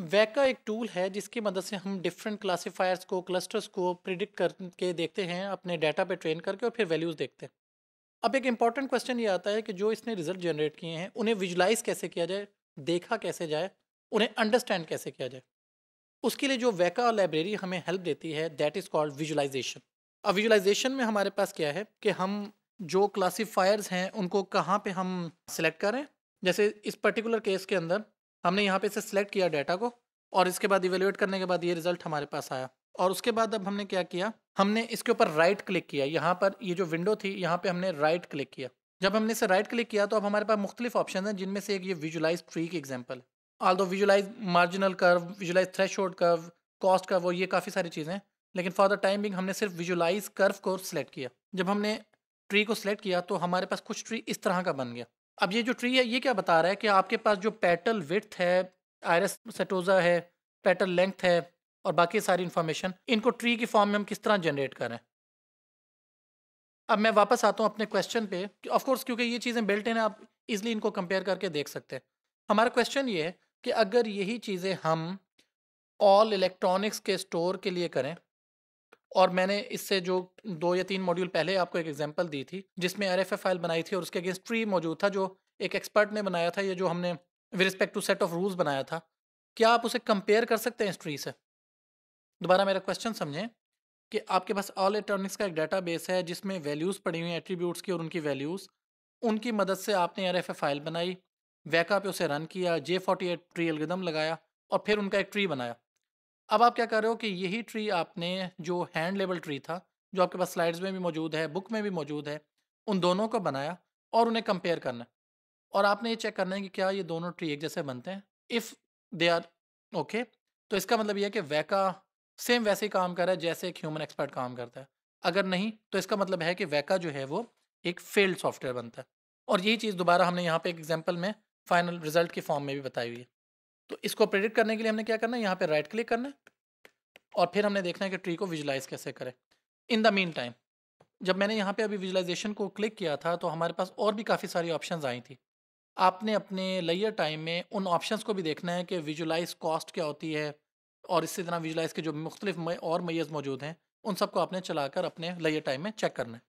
वैका एक टूल है जिसकी मदद से हम डिफरेंट क्लासीफायर्स को क्लस्टर्स को प्रिडिक्ट करके देखते हैं अपने डाटा पे ट्रेन करके और फिर वैल्यूज़ देखते हैं अब एक इम्पॉर्टेंट क्वेश्चन ये आता है कि जो इसने रिजल्ट जनरेट किए हैं उन्हें विजुलाइज कैसे किया जाए देखा कैसे जाए उन्हें अंडरस्टैंड कैसे किया जाए उसके लिए जो वैका लाइब्रेरी हमें हेल्प देती है दैट इज़ कॉल्ड विजुलाइजेशन अब विजुलाइजेशन में हमारे पास क्या है कि हम जो क्लासीफायर्स हैं उनको कहाँ पर हम सेलेक्ट करें जैसे इस पर्टिकुलर केस के अंदर हमने यहाँ पे इसे सिलेक्ट किया डाटा को और इसके बाद इवेल्युएट करने के बाद ये रिजल्ट हमारे पास आया और उसके बाद अब हमने क्या किया हमने इसके ऊपर राइट क्लिक किया यहाँ पर ये जो विंडो थी यहाँ पे हमने राइट क्लिक किया जब हमने इसे राइट क्लिक किया तो अब हमारे पास मुख्तलिफ ऑप्शन हैं जिनमें से एक ये विजुलाइज ट्री की एग्जाम्पल है आल दो विजुलाइज मार्जिनल कर विजुलाइज थ्रेश कर्व कॉस्ट कर्व वो ये काफ़ी सारी चीज़ें लेकिन फॉर द टाइम बिंग हमने सिर्फ विजुलाइज कर्व को सिलेक्ट किया जब हमने ट्री को सिलेक्ट किया तो हमारे पास कुछ ट्री इस तरह का बन गया अब ये जो ट्री है ये क्या बता रहा है कि आपके पास जो पेटल विथ है आयरस सेटोजा है पेटल लेंथ है और बाकी सारी इन्फॉर्मेशन इनको ट्री की फॉर्म में हम किस तरह जनरेट करें अब मैं वापस आता हूँ अपने क्वेश्चन पे ऑफ कोर्स क्योंकि ये चीज़ें बिल्ट इन आप इजिली इनको कंपेयर करके देख सकते हैं हमारा क्वेश्चन ये है कि अगर यही चीज़ें हम ऑल इलेक्ट्रॉनिक्स के स्टोर के लिए करें और मैंने इससे जो दो या तीन मॉड्यूल पहले आपको एक एग्जाम्पल दी थी जिसमें आर फाइल बनाई थी और उसके अगेंस्ट ट्री मौजूद था जो एक एक्सपर्ट ने बनाया था या जो हमने with respect to set of rules बनाया था क्या आप उसे कंपेयर कर सकते हैं इस ट्री से दोबारा मेरा क्वेश्चन समझें कि आपके पास ऑल इलेक्ट्रॉनिक्स का एक डाटा बेस है जिसमें वैल्यूज़ पड़ी हुई एट्रीब्यूट्स की और उनकी वैल्यूज़ उनकी मदद से आपने आर फाइल बनाई वैका पे उसे रन किया J forty eight tree algorithm लगाया और फिर उनका एक ट्री बनाया अब आप क्या कर रहे हो कि यही ट्री आपने जो हैंड लेवल ट्री था जो आपके पास स्लाइड्स में भी मौजूद है बुक में भी मौजूद है उन दोनों को बनाया और उन्हें कंपेयर करना और आपने ये चेक करना है कि क्या ये दोनों ट्री एक जैसे बनते हैं इफ़ दे आर ओके तो इसका मतलब यह है कि वैका सेम वैसे ही काम कर रहा है जैसे एक ह्यूमन एक्सपर्ट काम करता है अगर नहीं तो इसका मतलब है कि वैका जो है वो एक फेल्ड सॉफ्टवेयर बनता है और यही चीज़ दोबारा हमने यहाँ पे एक एग्जाम्पल में फाइनल रिजल्ट के फॉर्म में भी बताई हुई है तो इसको प्रेडिक्ट करने के लिए हमने क्या करना है यहाँ पे राइट क्लिक करना है और फिर हमने देखना है कि ट्री को विजुलाइज कैसे करें इन द मीन टाइम जब मैंने यहाँ पे अभी विजुलाइजेशन को क्लिक किया था तो हमारे पास और भी काफ़ी सारी ऑप्शन आई थी आपने अपने लेयर टाइम में उन ऑप्शन को भी देखना है कि विजुलाइज कॉस्ट क्या होती है और इसी तरह विजुलाइज के जो मुख्तलिफ और मैयज़ मौजूद हैं उन सबको आपने चलाकर अपने लेयर टाइम में चेक करना है